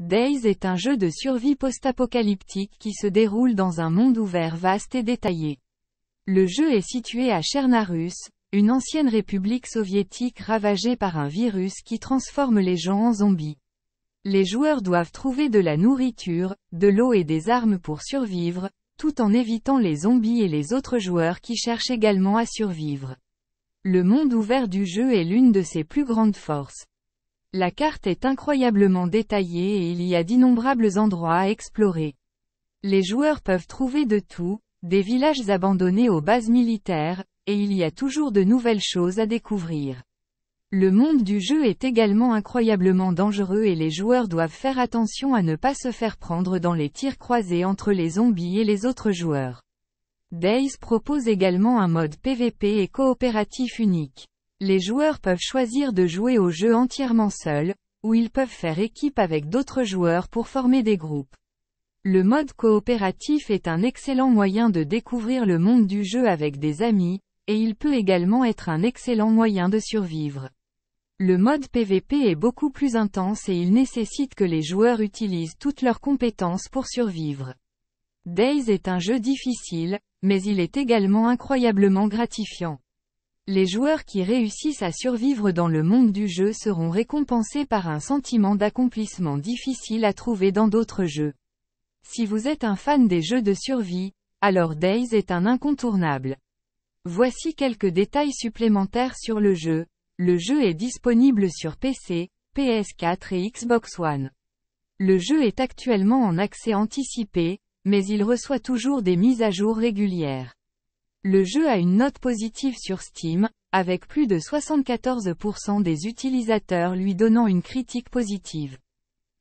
Days est un jeu de survie post-apocalyptique qui se déroule dans un monde ouvert vaste et détaillé. Le jeu est situé à Chernarus, une ancienne république soviétique ravagée par un virus qui transforme les gens en zombies. Les joueurs doivent trouver de la nourriture, de l'eau et des armes pour survivre, tout en évitant les zombies et les autres joueurs qui cherchent également à survivre. Le monde ouvert du jeu est l'une de ses plus grandes forces. La carte est incroyablement détaillée et il y a d'innombrables endroits à explorer. Les joueurs peuvent trouver de tout, des villages abandonnés aux bases militaires, et il y a toujours de nouvelles choses à découvrir. Le monde du jeu est également incroyablement dangereux et les joueurs doivent faire attention à ne pas se faire prendre dans les tirs croisés entre les zombies et les autres joueurs. Days propose également un mode PVP et coopératif unique. Les joueurs peuvent choisir de jouer au jeu entièrement seuls, ou ils peuvent faire équipe avec d'autres joueurs pour former des groupes. Le mode coopératif est un excellent moyen de découvrir le monde du jeu avec des amis, et il peut également être un excellent moyen de survivre. Le mode PVP est beaucoup plus intense et il nécessite que les joueurs utilisent toutes leurs compétences pour survivre. Days est un jeu difficile, mais il est également incroyablement gratifiant. Les joueurs qui réussissent à survivre dans le monde du jeu seront récompensés par un sentiment d'accomplissement difficile à trouver dans d'autres jeux. Si vous êtes un fan des jeux de survie, alors Days est un incontournable. Voici quelques détails supplémentaires sur le jeu. Le jeu est disponible sur PC, PS4 et Xbox One. Le jeu est actuellement en accès anticipé, mais il reçoit toujours des mises à jour régulières. Le jeu a une note positive sur Steam, avec plus de 74% des utilisateurs lui donnant une critique positive.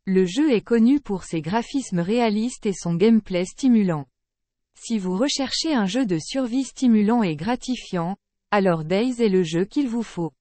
Le jeu est connu pour ses graphismes réalistes et son gameplay stimulant. Si vous recherchez un jeu de survie stimulant et gratifiant, alors Days est le jeu qu'il vous faut.